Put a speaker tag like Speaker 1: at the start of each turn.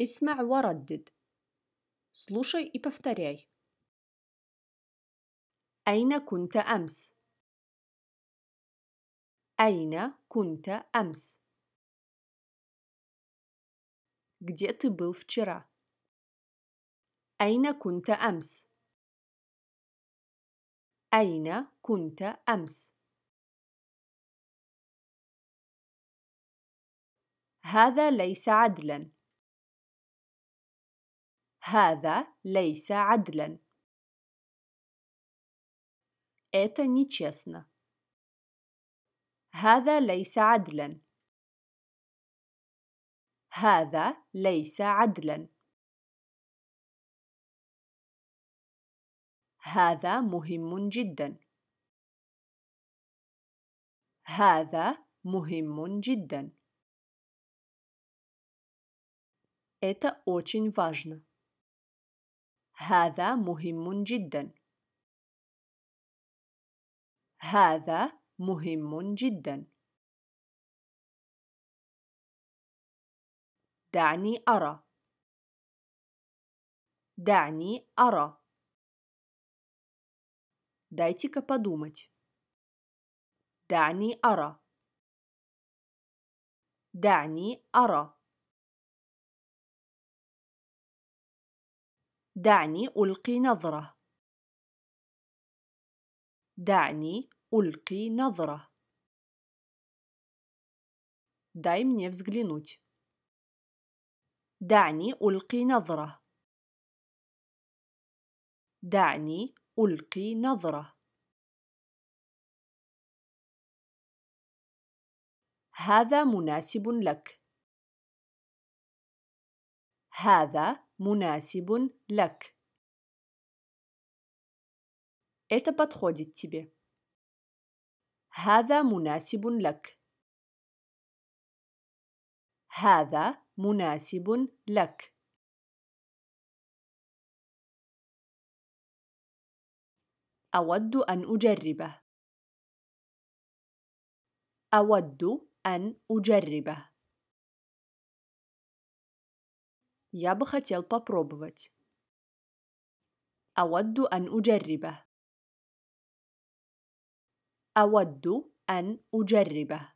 Speaker 1: اسمع وردد слушай и повторяй أين كنت أمس؟ أين كنت أمس؟ Где ты был вчера? أين كنت أمس؟ أين كنت أمس؟ هذا ليس عدلاً. هذا ليس عدلا. Это нечестно. هذا ليس عدلا. هذا ليس عدلا. هذا مهم جدا. هذا مهم جدا. Это очень важно. هذا مهم جدا هذا مهم جدا دعني أرى دعني اري دايتيكا Дайте-ка подумать. دعني أرى دعني أرى دعني ألقي نظرة دعني ألقي نظرة Дай мне взглянуть. دعني ألقي نظرة. دعني ألقي نظرة. هذا مناسب لك. هذا مناسب لك. Это подходит тебе. هذا مناسب لك. هذا مناسب لك. أود أن أجربه. أود أن أجربه. Я бы хотел попробовать. أود أن أجربه. أود أن أجربه.